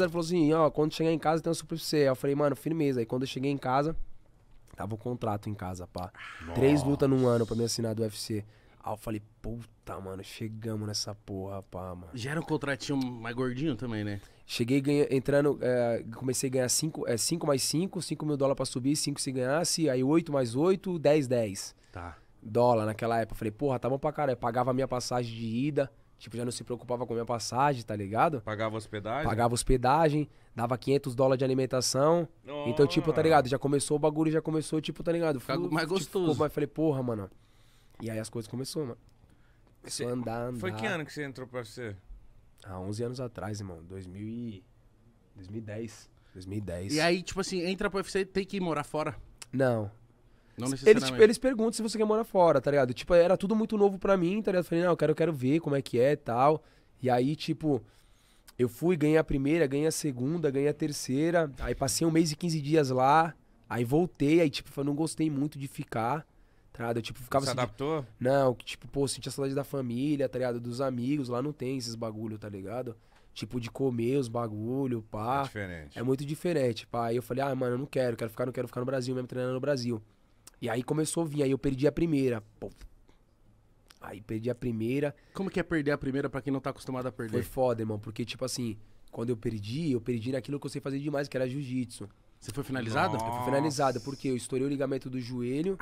empresário falou assim, ó, quando chegar em casa tem uma surpresa você. Aí eu falei, mano, firmeza. Aí quando eu cheguei em casa, tava o um contrato em casa, pá. Nossa. Três lutas num ano pra me assinar do UFC. Aí eu falei, puta, mano, chegamos nessa porra, pá, mano. Já era um contratinho mais gordinho também, né? Cheguei ganha, entrando, é, comecei a ganhar 5 é, cinco mais 5, 5 mil dólares pra subir, 5 se ganhasse, aí 8 mais 8, 10, 10. Tá. Dólar naquela época. Falei, porra, tá bom pra caralho. Eu pagava a minha passagem de ida, Tipo, já não se preocupava com minha passagem, tá ligado? Pagava hospedagem? Pagava hospedagem, dava 500 dólares de alimentação. Oh. Então, tipo, tá ligado? Já começou o bagulho, já começou, tipo, tá ligado? Tipo, ficou mais gostoso. Tipo, mas falei, porra, mano. E aí as coisas começaram, mano. Começou Cê, andar, andar. Foi que ano que você entrou pra UFC? Há ah, 11 anos atrás, irmão. 2000 e... 2010. 2010. E aí, tipo assim, entra pro UFC tem que ir morar fora? Não. Não Eles, tipo, eles perguntam se você quer morar fora, tá ligado? Tipo, era tudo muito novo pra mim, tá ligado? Eu falei, não, eu quero, eu quero ver como é que é e tal. E aí, tipo, eu fui, ganhei a primeira, ganhei a segunda, ganhei a terceira. Aí passei um mês e 15 dias lá. Aí voltei, aí, tipo, eu não gostei muito de ficar. Tá ligado? Eu, tipo, ficava Se assim, adaptou? Não, tipo, pô, sentia saudade da família, tá ligado? Dos amigos, lá não tem esses bagulho, tá ligado? Tipo, de comer os bagulho, pá. É diferente. É muito diferente, pá. Aí eu falei, ah, mano, eu não quero, quero ficar, não quero ficar no Brasil, mesmo treinando no Brasil. E aí começou a vir, aí eu perdi a primeira. Pô. Aí perdi a primeira. Como que é perder a primeira para quem não tá acostumado a perder? Foi foda, irmão, porque tipo assim, quando eu perdi, eu perdi naquilo que eu sei fazer demais, que era jiu-jitsu. Você foi finalizado? Nossa. Eu fui finalizado, porque eu estourei o ligamento do joelho.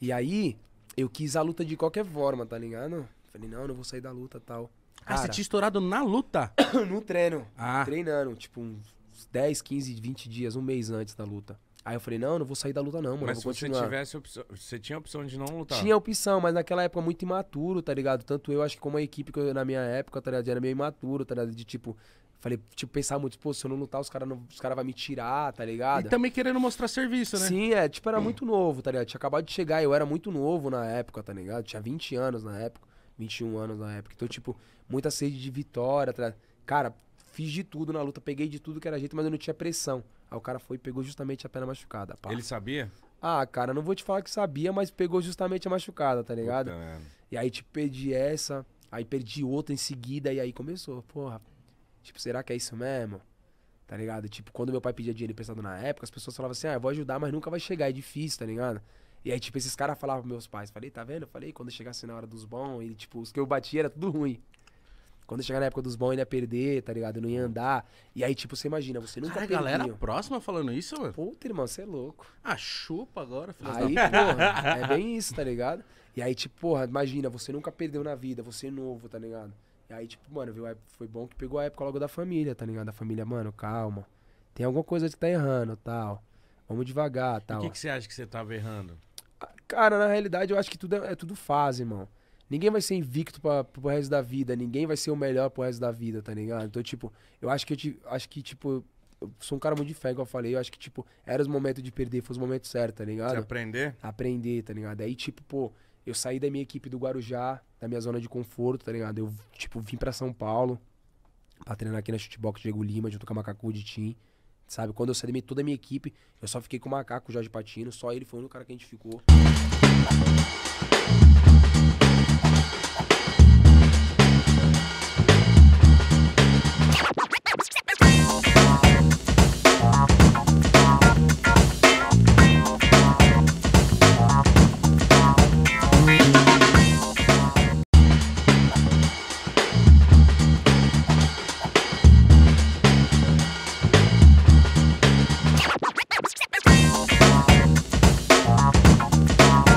E aí, eu quis a luta de qualquer forma, tá ligado? Falei, não, não vou sair da luta tal. Cara, ah, você tinha estourado na luta? no treino. Ah. Treinando, tipo, uns 10, 15, 20 dias, um mês antes da luta. Aí eu falei, não, não vou sair da luta não, mano. Mas se você tivesse opção, você tinha opção de não lutar? Tinha opção, mas naquela época muito imaturo, tá ligado? Tanto eu, acho que como a equipe que eu, na minha época, tá ligado? Era meio imaturo, tá ligado? De tipo, falei, tipo, pensar muito, pô, se eu não lutar, os caras os cara vão me tirar, tá ligado? E também querendo mostrar serviço, né? Sim, é, tipo, era muito novo, tá ligado? Tinha acabado de chegar, eu era muito novo na época, tá ligado? Tinha 20 anos na época, 21 anos na época. Então, tipo, muita sede de vitória, tá ligado? Cara, fiz de tudo na luta, peguei de tudo que era jeito, mas eu não tinha pressão. Aí o cara foi e pegou justamente a perna machucada. Pá. Ele sabia? Ah, cara, não vou te falar que sabia, mas pegou justamente a machucada, tá ligado? Puta, e aí, tipo, perdi essa, aí perdi outra em seguida, e aí começou. Porra, tipo, será que é isso mesmo? Tá ligado? Tipo, quando meu pai pedia dinheiro emprestado na época, as pessoas falavam assim, ah, eu vou ajudar, mas nunca vai chegar, é difícil, tá ligado? E aí, tipo, esses caras falavam pros meus pais, falei, tá vendo? Eu falei, quando chegasse na hora dos bons, e tipo, os que eu batia era tudo ruim. Quando chegar na época dos bons, ele ia perder, tá ligado? não ia uhum. andar. E aí, tipo, você imagina, você nunca perdeu. galera próxima falando isso, mano? Puta, irmão, você é louco. Ah, chupa agora, filho. Aí, da... porra, é bem isso, tá ligado? E aí, tipo, porra, imagina, você nunca perdeu na vida, você é novo, tá ligado? E aí, tipo, mano, viu? Foi bom que pegou a época logo da família, tá ligado? Da família, mano, calma. Tem alguma coisa que tá errando, tal. Vamos devagar, tal. O que, que você acha que você tava errando? Ah, cara, na realidade, eu acho que tudo é, é tudo fase, irmão. Ninguém vai ser invicto para pro resto da vida, ninguém vai ser o melhor pro resto da vida, tá ligado? Então, tipo, eu acho que eu acho que, tipo, eu sou um cara muito de fé, igual eu falei. Eu acho que, tipo, era os momentos de perder, foi os momentos certos, tá ligado? Você aprender? Aprender, tá ligado? Aí, tipo, pô, eu saí da minha equipe do Guarujá, da minha zona de conforto, tá ligado? Eu, tipo, vim pra São Paulo pra treinar aqui na Shootbox Diego Lima, junto com a Macacu de Tim. Sabe? Quando eu saí de toda a minha equipe, eu só fiquei com o Macaco, o Jorge Patino, só ele foi o único cara que a gente ficou.